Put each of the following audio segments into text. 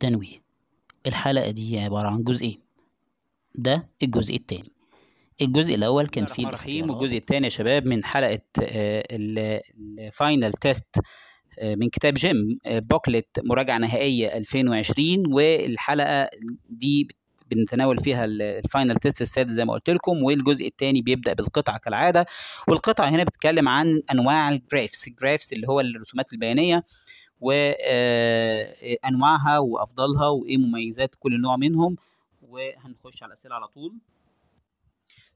تنويه الحلقة دي عبارة عن جزئين ده الجزء الثاني الجزء الأول كان فيه الرحيم والجزء الثاني يا شباب من حلقة آه، الفاينل تيست آه، من كتاب جيم بوكلت آه، مراجعة نهائية 2020 والحلقة دي بنتناول فيها الفاينل تيست السادس زي ما قلت لكم والجزء الثاني بيبدا بالقطعه كالعاده والقطعه هنا بتتكلم عن انواع الجرافس الجرافس اللي هو الرسومات البيانيه وانواعها آه، وافضلها وايه مميزات كل نوع منهم وهنخش على الاسئله على طول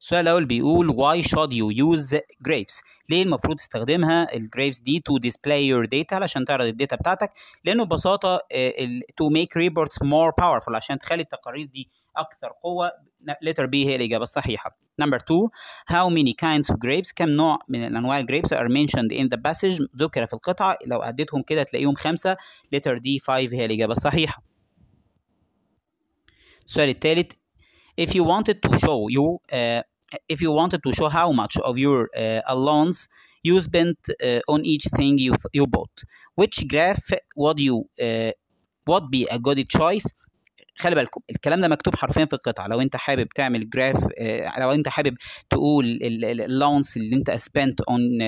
السؤال الاول بيقول why should you use graves ليه المفروض تستخدمها الجريفز دي to display your data علشان تعرض الداتا بتاعتك لانه ببساطه آه، to make reports more powerful عشان تخلي التقارير دي اكثر قوه letter B هي الإجابة الصحيحة number two how many kinds of grapes كم نوع من أنواع grapes are mentioned in the passage ذكر في القطعة لو عديتهم كده تلاقيهم خمسة letter D 5 هي الإجابة الصحيحة السؤال الثالث if you wanted to show you uh, if you wanted to show how much of your uh, allowance you spent uh, on each thing you, you bought which graph would you uh, would be a good choice خلي بالكم الكلام ده مكتوب حرفيا في القطعه لو انت حابب تعمل جراف آه، لو انت حابب تقول اللونس اللي انت اسبنت اون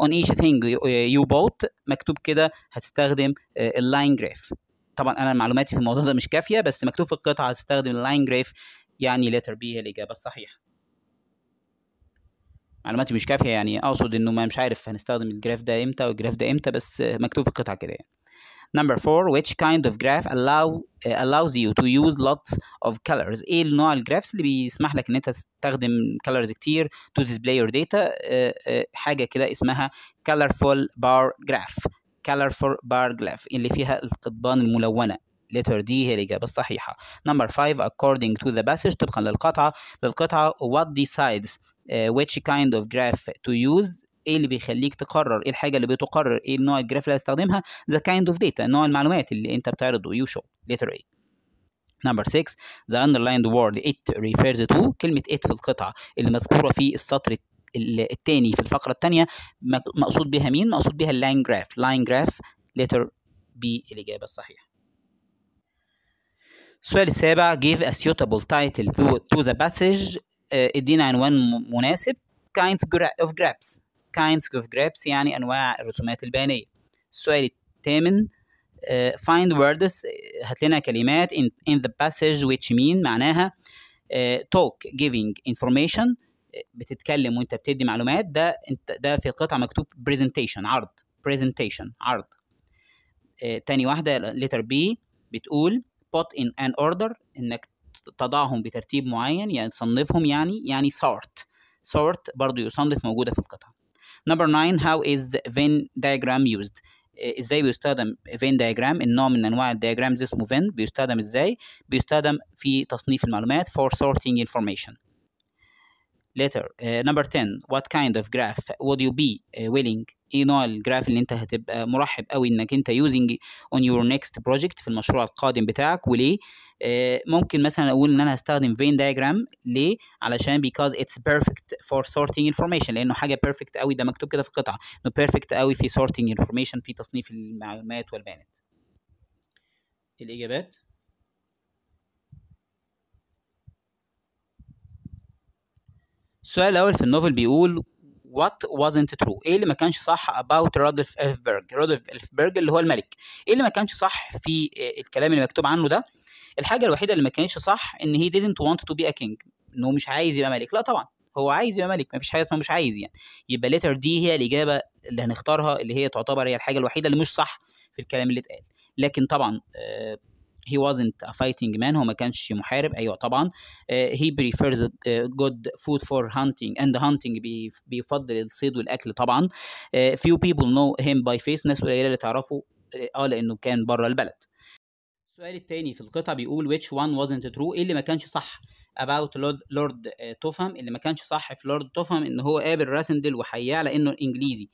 اون ايتش ثينج يو بوت مكتوب كده هتستخدم اللاين آه، جراف طبعا انا معلوماتي في الموضوع ده مش كافيه بس مكتوب في القطعه هتستخدم اللاين جراف يعني لتر بي هي الاجابه الصحيحه معلوماتي مش كافيه يعني اقصد انه ما مش عارف هنستخدم الجراف ده امتى والجراف ده امتى بس مكتوب في القطعه كده يعني Number four, which kind of graph allow eh, allows you to use lots of colors ايه النوع الجرافس اللي بيسمح لك ان انت تستخدم colors كتير to display your data حاجة كده اسمها colorful bar graph colorful bar graph اللي فيها القضبان الملونة letter D هي الإجابة الصحيحة. Number 5 according to the passage طبقا للقطعة للقطعة what decides uh, which kind of graph to use ايه اللي بيخليك تقرر ايه الحاجه اللي بتقرر ايه نوع الجراف اللي هتستخدمها ذا كايند اوف داتا نوع المعلومات اللي انت بتعرضه يو شو ليتر اي Number 6 the underlined word it refers to كلمة it في القطعة اللي مذكورة في السطر الثاني في الفقرة الثانية مقصود بها مين؟ مقصود بها اللاين جراف لاين جراف letter B الإجابة الصحيحة السؤال السابع give a suitable title to the passage آه، ادينا عنوان مناسب kinds of grabs kinds of grapes يعني أنواع الرسومات البيانية السؤال الثامن uh, find words آه، هات لنا كلمات in, in the passage which mean معناها uh, talk giving information بتتكلم وانت بتدي معلومات ده انت ده في القطعه مكتوب presentation عرض presentation عرض آه تاني واحده letter B بتقول put in an order انك تضعهم بترتيب معين يعني تصنفهم يعني يعني sort sort برضو يصنف موجوده في القطعه number nine how is Venn diagram used ازاي بيستخدم فين دايجرام النوع من انواع الدايجرامز اسمه فين بيستخدم ازاي بيستخدم في تصنيف المعلومات for sorting information later uh, number 10 what kind of graph would you be eh, willing ايه نوع الجراف اللي انت هتبقى مرحب قوي انك انت يوزنج اون يور نيكست بروجكت في المشروع القادم بتاعك وليه آه، ممكن مثلا اقول ان انا هستخدم فين دايجرام ليه علشان because it's perfect for sorting information لانه حاجه perfect قوي ده مكتوب كده في القطعه انه perfect قوي في sorting information في تصنيف المعلومات والبيانات الاجابات السؤال الأول في النوفل بيقول وات wasn't ترو ايه اللي ما كانش صح اباوت رودولف الفبرج رودولف الفبرج اللي هو الملك ايه اللي ما كانش صح في آه، الكلام اللي مكتوب عنه ده الحاجه الوحيده اللي ما كانتش صح ان هي didn't want to be a king انه مش عايز يبقى ملك لا طبعا هو عايز يبقى ملك مفيش حاجه اسمها مش عايز يعني يبقى ليتر دي هي الاجابه اللي هنختارها اللي هي تعتبر هي الحاجه الوحيده اللي مش صح في الكلام اللي اتقال لكن طبعا آه، he wasn't a fighting man هو ما كانش محارب ايوه طبعا uh, he prefers آه، good food for hunting and hunting بيفضل الصيد والاكل طبعا uh, few people know him by face ناس قليله اللي تعرفه اه لانه كان بره البلد السؤال الثاني في القطعة بيقول which one wasn't true ايه اللي ما كانش صح about Lord uh, توفهم اللي ما كانش صح في Lord توفهم ان هو قابل راسندل وحياه على انه انجليزي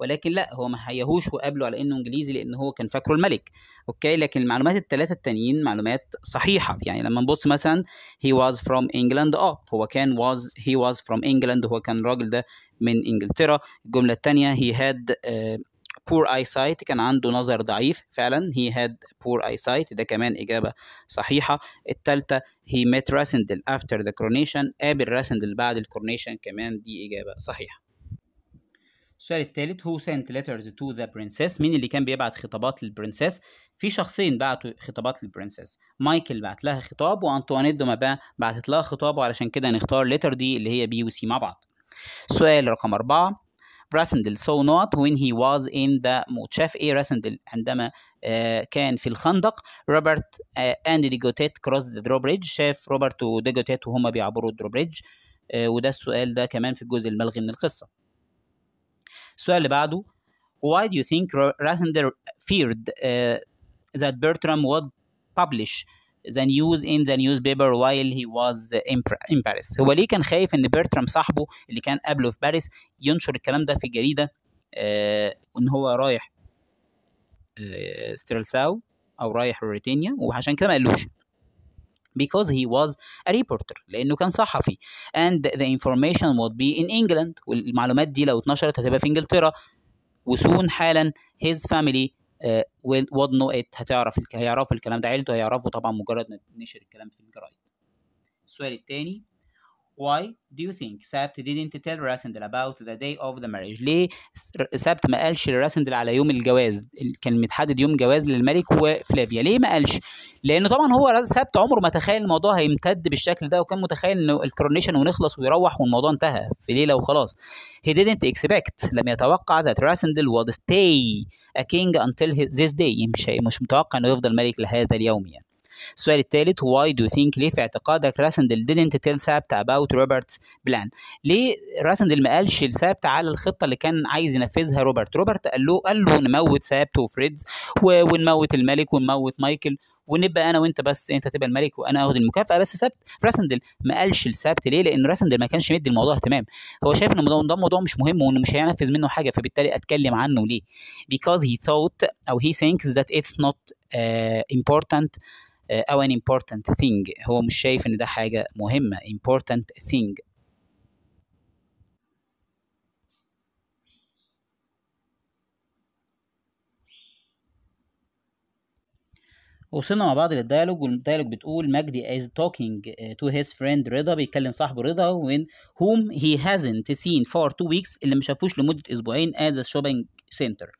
ولكن لا هو ما حيهوش وقابله على انه انجليزي لان هو كان فاكره الملك اوكي لكن المعلومات الثلاثه التانيين معلومات صحيحه يعني لما نبص مثلا هي واز فروم انجلاند اه هو كان واز هي واز فروم انجلاند هو كان الراجل ده من انجلترا الجمله الثانيه هي آه، هاد بور poor eyesight كان عنده نظر ضعيف فعلا he had poor eyesight ده كمان إجابة صحيحة التالتة he met راسندل after the coronation قابل راسندل بعد الكورنيشن كمان دي إجابة صحيحة السؤال الثالث هو sent letters to the princess مين اللي كان بيبعت خطابات للبرنسس في شخصين بعتوا خطابات للبرنسس مايكل بعت لها خطاب وانطوانيت دوما بعتت لها خطاب وعلشان كده نختار letter دي اللي هي بي وسي مع بعض سؤال رقم أربعة راسندل سو نوت وين هي واز ان ذا mood شاف ايه راسندل عندما آه كان في الخندق روبرت آه، اند ديجوتيت كروس ذا دروبريدج شاف روبرت وديجوتيت وهما بيعبروا الدروبريدج آه وده السؤال ده كمان في الجزء الملغي من القصه السؤال اللي بعده why do you think Rassender feared uh, that Bertram would publish the news in the newspaper while he was in Paris هو ليه كان خايف ان بيرترام صاحبه اللي كان قبله في باريس ينشر الكلام ده في الجريدة uh, ان هو رايح uh, استرلساو او رايح روريتينيا وعشان كده ما قالوش because he was a reporter لانه كان صحفي and the information would be in England والمعلومات دي لو اتنشرت هتبقى في انجلترا وسون حالا his family uh, would know it هتعرف هيعرفوا الكلام ده عيلته هيعرفوا طبعا مجرد ما نشر الكلام في الجرايد السؤال الثاني Why do you think سبت didn't tell راسندل about the day of the marriage ليه سبت ما قالش لراسندل على يوم الجواز كان متحدد يوم جواز للملك وفلافيا ليه ما قالش لان طبعا هو سبت عمره ما تخيل الموضوع هيمتد بالشكل ده وكان متخيل ان الكورنيشن ونخلص ويروح والموضوع انتهى في ليله وخلاص he didn't expect لم يتوقع that راسندل would stay a king until this day مش مش متوقع انه يفضل ملك لهذا اليوم يعني السؤال الثالث why do you think ليه في اعتقادك راسندل didn't tell سابت about روبرتس بلان ليه راسندل ما قالش لسابت على الخطة اللي كان عايز ينفذها روبرت روبرت قال له قال له نموت سابت وفريدز ونموت الملك ونموت مايكل ونبقى انا وانت بس انت تبقى الملك وانا اخد المكافاه بس سبت راسندل ما قالش لسبت ليه لان راسندل ما كانش مدي الموضوع اهتمام هو شايف ان ده موضوع مش مهم وانه مش هينفذ منه حاجه فبالتالي اتكلم عنه ليه because he thought او he thinks that it's not uh, important آه، او an important thing هو مش شايف ان ده حاجه مهمه important thing وصلنا مع بعض للديالوج والديالوج بتقول مجدي is talking آه، to his friend رضا بيكلم صاحبه رضا when whom he hasn't seen for two weeks اللي ما شافوش لمدة أسبوعين at the shopping center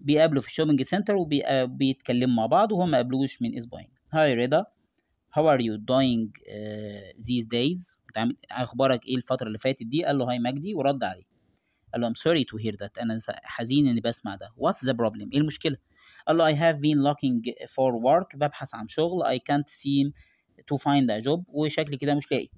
بيقابله في الشوبينج سنتر وبيتكلموا مع بعض وهو ما قابلوش من أسبوعين هاي رضا هاو ار يو دوينج ذيز دايز اخبارك ايه الفتره اللي فاتت دي قال له هاي مجدي ورد عليه قال له I'm sorry to hear that أنا حزين إني بسمع ده What's the problem إيه المشكلة قال له I have been looking for work ببحث عن شغل I can't seem to find a job وشكلي كده مش لاقي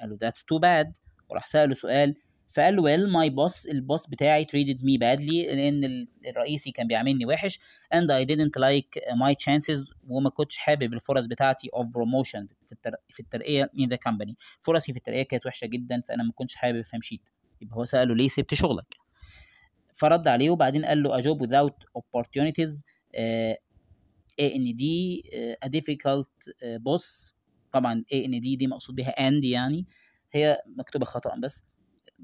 قال له that's too bad وراح سأله سؤال فقال له well my boss الباص بتاعي treated me badly لأن الرئيسي كان بيعاملني وحش and I didn't like my chances وما كنتش حابب الفرص بتاعتي اوف بروموشن في, التر... في الترقيه ان ذا كمباني فرصي في الترقيه كانت وحشه جدا فانا ما كنتش حابب فمشيت يبقى هو ساله ليه سبت شغلك فرد عليه وبعدين قال له a job without opportunities آه AND آه a difficult آه boss طبعا ان دي مقصود بها and يعني هي مكتوبة خطأ بس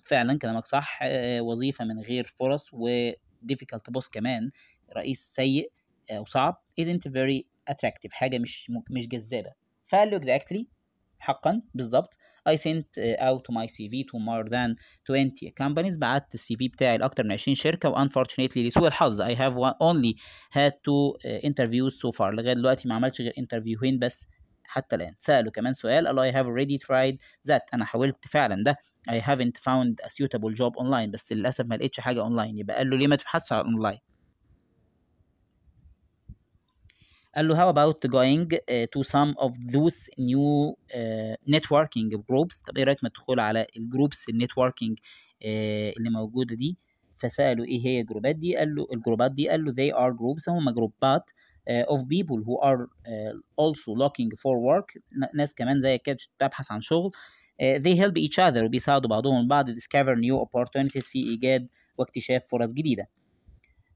فعلا كلامك صح آه وظيفة من غير فرص و difficult boss كمان رئيس سيء آه، وصعب isn't very اتراكتيف حاجه مش مش جذابه فقال له اكزاكتلي حقا بالظبط I sent out my CV to more than 20 companies بعت السي في بتاعي لاكثر من 20 شركه و unfortunately لسوء الحظ I have only had two uh, interviews so far لغايه دلوقتي ما عملتش غير انترفيوهين بس حتى الآن سألوا كمان سؤال قال I have already tried that أنا حاولت فعلا ده I haven't found a suitable job online بس للأسف ما لقيتش حاجة أونلاين يبقى قال له ليه ما تبحثش على أونلاين قال له how about going uh, to some of those new uh, networking groups طب ايه رايك ما تدخل على الجروبس النتوركينج uh, اللي موجوده دي فسالوا ايه هي الجروبات دي قال له الجروبات دي قال له they are groups هم جروبات uh, of people who are uh, also looking for work ناس كمان زي كده بتبحث عن شغل uh, they help each other وبيساعدوا بعضهم البعض discover new opportunities في ايجاد واكتشاف فرص جديده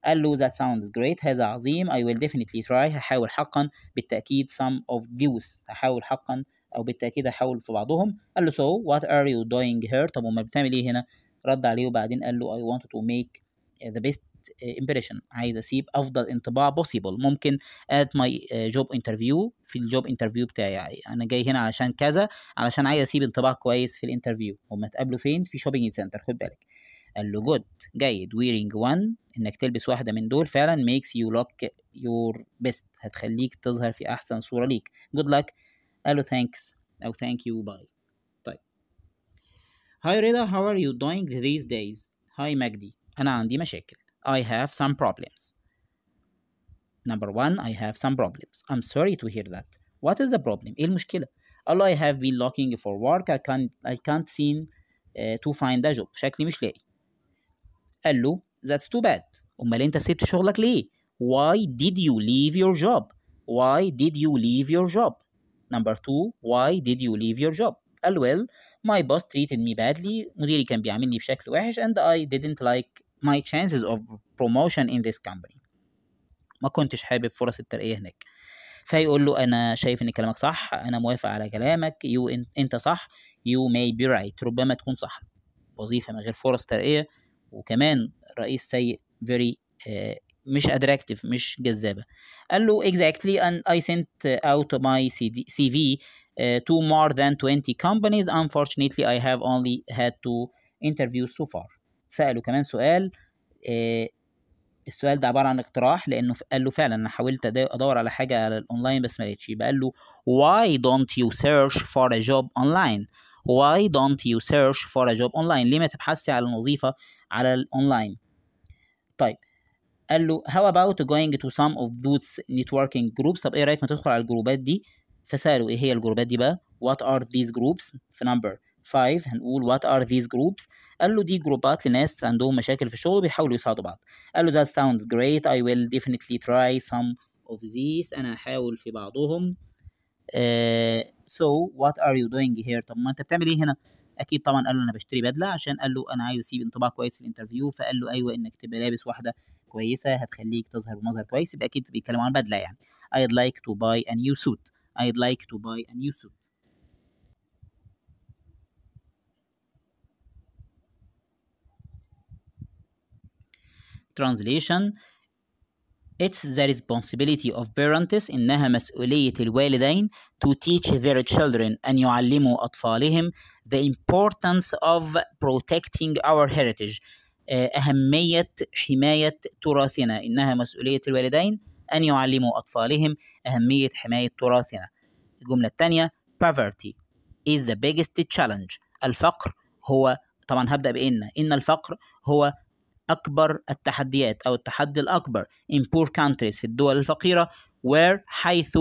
قال له that sounds great هذا عظيم I will definitely try هحاول حقا بالتأكيد some of views هحاول حقا أو بالتأكيد هحاول في بعضهم قال له so what are you doing here طب وما بتعمل إيه هنا رد عليه وبعدين قال له I want to make uh, the best uh, impression عايز اسيب افضل انطباع possible ممكن at my uh, job interview في الجوب انترفيو بتاعي انا جاي هنا علشان كذا علشان عايز اسيب انطباع كويس في الانترفيو هما اتقابلوا فين في شوبينج سنتر خد بالك قال له جود wearing one انك تلبس واحدة من دول فعلا makes you look your best هتخليك تظهر في احسن صورة ليك good luck Alu thanks او thank you bye طيب hi Rida how are you doing these days hi Magdi. انا عندي مشاكل I have some problems number one I have some problems I'm sorry to hear that what is the problem ايه المشكلة قال I have been looking for work I can't I can't seem eh, to find a job شكلي مش لاقي قال له that's too bad امال انت سبت شغلك ليه why did you leave your job why did you leave your job number two why did you leave your job قال well my boss treated me badly مديري كان بيعاملني بشكل وحش and I didn't like my chances of promotion in this company ما كنتش حابب فرص الترقية هناك فيقول له انا شايف ان كلامك صح انا موافق على كلامك يو انت صح you may be right ربما تكون صح وظيفة من غير فرص ترقية وكمان رئيس سيء very uh, مش attractive مش جذابة قال له exactly and I sent out my CV uh, to more than 20 companies unfortunately I have only had two interviews so far سأله كمان سؤال uh, السؤال ده عبارة عن اقتراح لأنه قال له فعلا أنا حاولت أدور على حاجة على الأونلاين بس ما لقيتش يبقى قال له why don't you search for a job online why don't you search for a job online ليه ما تبحثي على وظيفة على الاونلاين طيب قال له how about going to some of those networking groups طب ايه رايك ما تدخل على الجروبات دي فسالوا ايه هي الجروبات دي بقى what are these groups في نمبر 5 هنقول what are these groups قال له دي جروبات لناس عندهم مشاكل في الشغل بيحاولوا يساعدوا بعض قال له that sounds great I will definitely try some of these انا هحاول في بعضهم uh, so what are you doing here طب ما انت بتعمل ايه هنا اكيد طبعا قال له انا بشتري بدله عشان قال له انا عايز اسيب انطباع كويس في الانترفيو فقال له ايوه انك تبقى لابس واحده كويسه هتخليك تظهر بمظهر كويس يبقى اكيد بيتكلم عن بدله يعني I'd like to buy a new suit I'd like to buy a new suit translation It's the responsibility of parents إنها مسؤولية الوالدين to teach their children أن يعلموا أطفالهم the importance of protecting our heritage آه، أهمية حماية تراثنا إنها مسؤولية الوالدين أن يعلموا أطفالهم أهمية حماية تراثنا الجملة الثانية poverty is the biggest challenge الفقر هو طبعا هبدأ بإن إن الفقر هو أكبر التحديات أو التحدي الأكبر in poor countries في الدول الفقيرة where حيث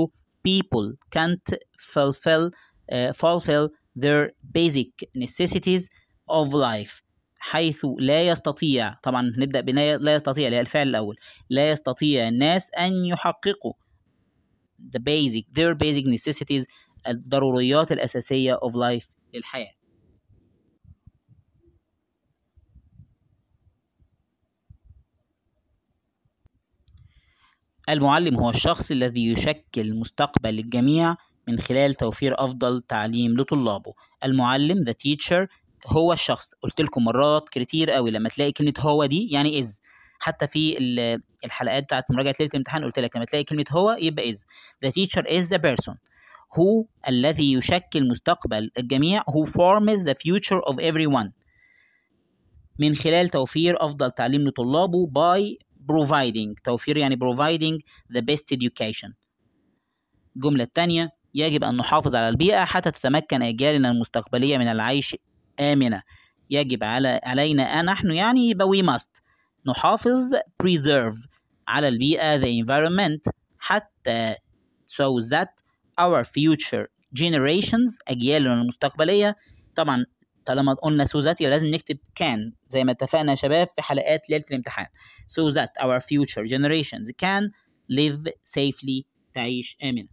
people can't fulfill uh, fulfill their basic necessities of life حيث لا يستطيع طبعا نبدأ بناية لا يستطيع اللي هي الفعل الأول لا يستطيع الناس أن يحققوا the basic their basic necessities الضروريات الأساسية of life للحياة المعلم هو الشخص الذي يشكل مستقبل الجميع من خلال توفير أفضل تعليم لطلابه المعلم the teacher هو الشخص قلت لكم مرات كتير قوي لما تلاقي كلمة هو دي يعني is حتى في الحلقات بتاعت مراجعة ليلة الامتحان قلت لك لما تلاقي كلمة هو يبقى is the teacher is the person who الذي يشكل مستقبل الجميع who forms the future of everyone من خلال توفير أفضل تعليم لطلابه by providing توفير يعني providing the best education الجملة الثانية يجب أن نحافظ على البيئة حتى تتمكن أجيالنا المستقبلية من العيش آمنة يجب على علينا نحن يعني يبقى we must نحافظ preserve على البيئة the environment حتى so that our future generations أجيالنا المستقبلية طبعا طالما قلنا so that يبقى لازم نكتب can زي ما اتفقنا يا شباب في حلقات ليله الامتحان so that our future generations can live safely تعيش امنه